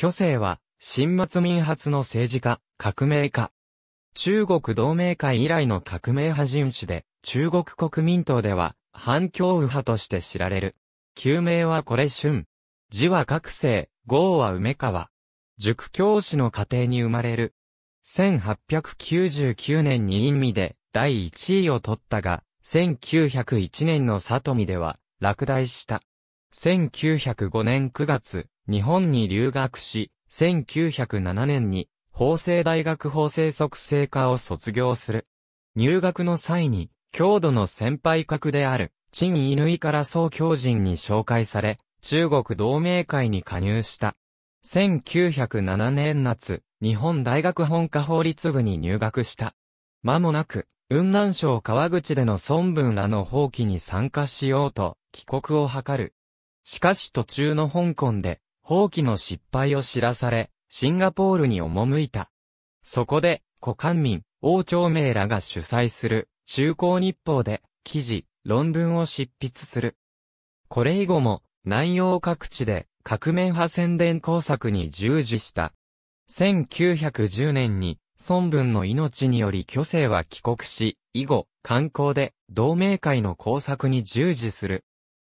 巨星は、新末民発の政治家、革命家。中国同盟会以来の革命派人士で、中国国民党では、反共右派として知られる。旧名はこれ春。字は覚醒、号は梅川。塾教師の家庭に生まれる。1899年に陰味で第1位を取ったが、1901年の里見では落第した。1905年9月、日本に留学し、1907年に法政大学法制促成科を卒業する。入学の際に、郷土の先輩格である、陳乾から総教人に紹介され、中国同盟会に加入した。1907年夏、日本大学本科法律部に入学した。間もなく、雲南省川口での孫文らの放棄に参加しようと、帰国を図る。しかし途中の香港で、放棄の失敗を知らされ、シンガポールに赴いた。そこで、古官民、王朝名らが主催する、中高日報で、記事、論文を執筆する。これ以後も、南洋各地で、革命派宣伝工作に従事した。1910年に、孫文の命により虚勢は帰国し、以後、観光で、同盟会の工作に従事する。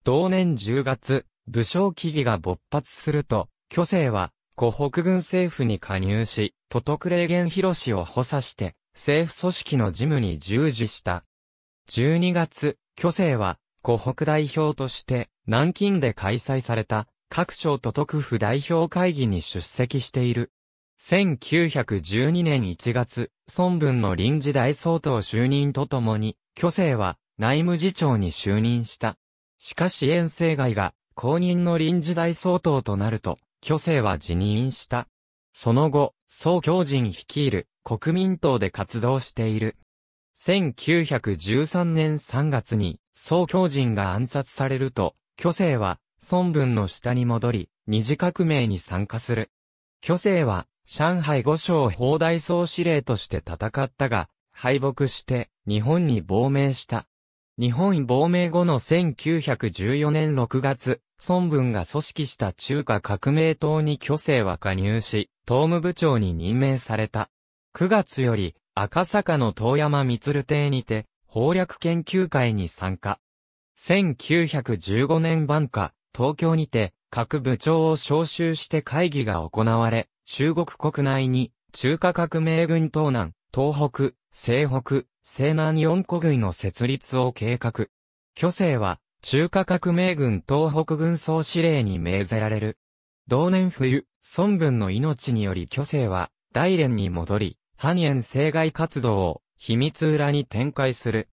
同年10月、武将危義が勃発すると、巨星は、湖北軍政府に加入し、都督霊源広氏を補佐して、政府組織の事務に従事した。12月、巨星は、湖北代表として、南京で開催された、各省都督府代表会議に出席している。1912年1月、孫文の臨時大総統就任とともに、巨星は内務次長に就任した。しかし遠征外が公認の臨時大総統となると、巨星は辞任した。その後、総教人率いる国民党で活動している。1913年3月に総教人が暗殺されると、巨星は孫文の下に戻り、二次革命に参加する。巨星は上海五省砲台総司令として戦ったが、敗北して日本に亡命した。日本亡命後の1914年6月、孫文が組織した中華革命党に虚勢は加入し、党務部長に任命された。9月より、赤坂の遠山光邸にて、法略研究会に参加。1915年晩夏、東京にて、各部長を招集して会議が行われ、中国国内に、中華革命軍東南、東北、西北、西南四個軍の設立を計画。巨星は、中華革命軍東北軍総司令に命ぜられる。同年冬、孫文の命により巨星は、大連に戻り、半円エ外生涯活動を、秘密裏に展開する。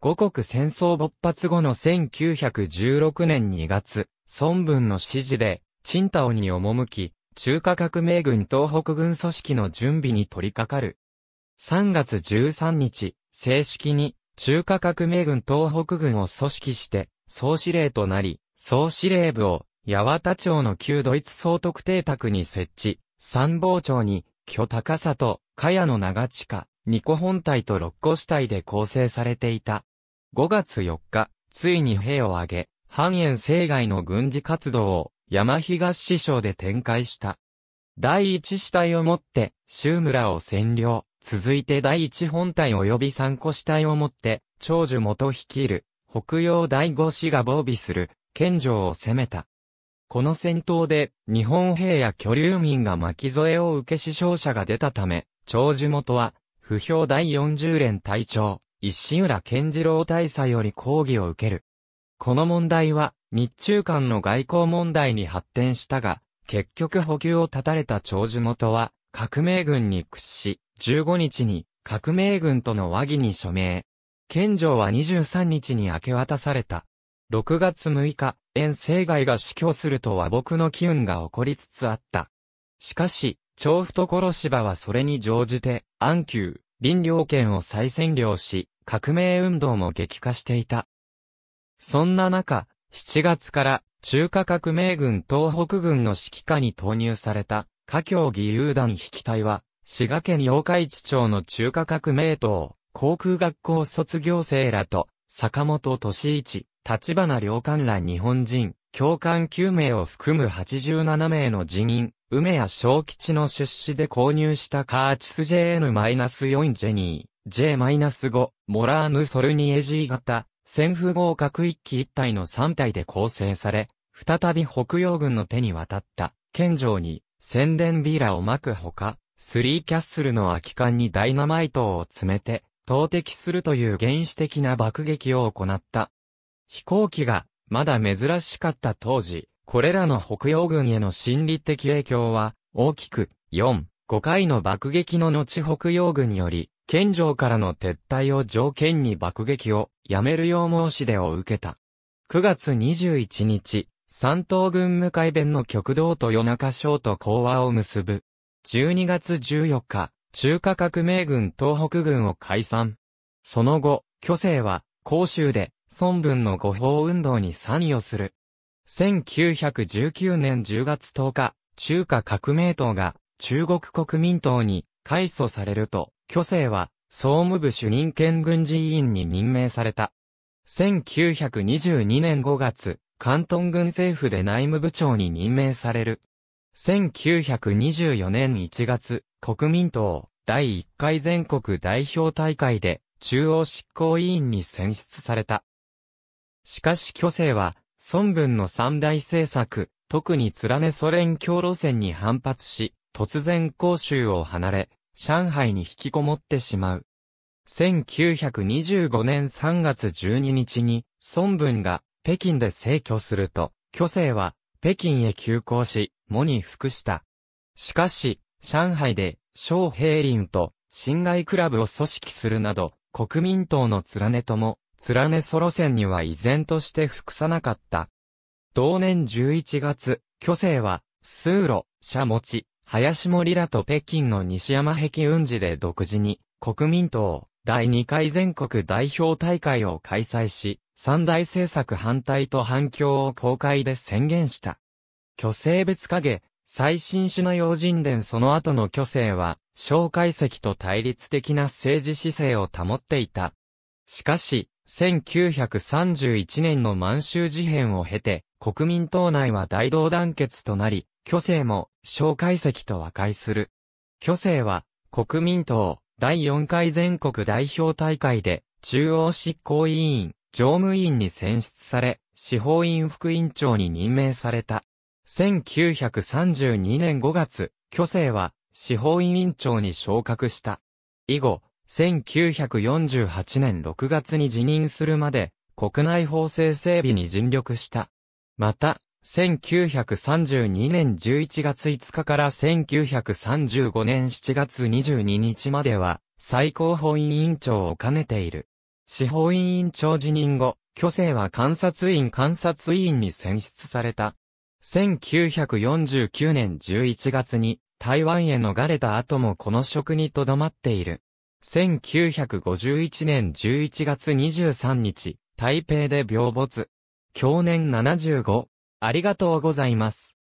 五国戦争勃発後の1916年2月、孫文の指示で、陳太タに赴き、中華革命軍東北軍組織の準備に取り掛かる。3月13日、正式に中華革命軍東北軍を組織して総司令となり、総司令部を八幡町の旧ドイツ総督邸宅に設置、参謀町に巨高さと茅野長地下、二個本体と六個主体で構成されていた。5月4日、ついに兵を挙げ、半円西外の軍事活動を山東市省で展開した。第一主体をもって、州村を占領。続いて第一本隊及び三個死体をもって、長寿元率いる、北洋第五師が防備する、県城を攻めた。この戦闘で、日本兵や居留民が巻き添えを受け死傷者が出たため、長寿元は、不評第四十連隊長、石浦健次郎大佐より抗議を受ける。この問題は、日中間の外交問題に発展したが、結局補給を断たれた長寿元は、革命軍に屈し、15日に革命軍との和議に署名。県庁は23日に明け渡された。6月6日、遠征外が死去すると和睦の機運が起こりつつあった。しかし、調布と殺し場はそれに乗じて、安久、林領権を再占領し、革命運動も激化していた。そんな中、7月から中華革命軍東北軍の指揮下に投入された、華僑義勇団引き隊は、滋賀県八日市町の中華革命党、航空学校卒業生らと、坂本敏一、立花良官ら日本人、教官9名を含む87名の人員、梅谷小吉の出資で購入したカーチス JN-4 ジェニー、J-5、モラーヌソルニエ G 型、戦風合格一機一体の3体で構成され、再び北洋軍の手に渡った、県城に、宣伝ビラを巻くほか、スリーキャッスルの空き缶にダイナマイトを詰めて、投擲するという原始的な爆撃を行った。飛行機が、まだ珍しかった当時、これらの北洋軍への心理的影響は、大きく、4、5回の爆撃の後北洋軍により、県庁からの撤退を条件に爆撃をやめるよう申し出を受けた。9月21日、三島軍向かい弁の極道と夜中省と講和を結ぶ。12月14日、中華革命軍東北軍を解散。その後、巨星は、公州で、孫文の誤報運動に参与する。1919年10月10日、中華革命党が、中国国民党に、改組されると、巨星は、総務部主任県軍事委員に任命された。1922年5月、関東軍政府で内務部長に任命される。1924年1月、国民党第1回全国代表大会で中央執行委員に選出された。しかし巨星は、孫文の三大政策、特に連ねソ連共路線に反発し、突然公衆を離れ、上海に引きこもってしまう。1925年3月12日に、孫文が北京で逝去すると、巨星は北京へ急行し、もに服した。しかし、上海で、小平林と、侵害クラブを組織するなど、国民党の連ねとも、連ねソロ戦には依然として服さなかった。同年11月、巨星は、スーロ、シャモチ、林森らと北京の西山壁運寺で独自に、国民党、第2回全国代表大会を開催し、三大政策反対と反響を公開で宣言した。巨星別影、最新種の用心伝その後の巨星は、小解石と対立的な政治姿勢を保っていた。しかし、1931年の満州事変を経て、国民党内は大同団結となり、巨星も小解石と和解する。巨星は、国民党第4回全国代表大会で、中央執行委員、常務委員に選出され、司法院副委員長に任命された。1932年5月、巨星は、司法委員長に昇格した。以後、1948年6月に辞任するまで、国内法制整備に尽力した。また、1932年11月5日から1935年7月22日までは、最高法委員長を兼ねている。司法委員長辞任後、巨星は監察院監察委員に選出された。1949年11月に台湾へ逃れた後もこの職に留まっている。1951年11月23日、台北で病没。去年75。ありがとうございます。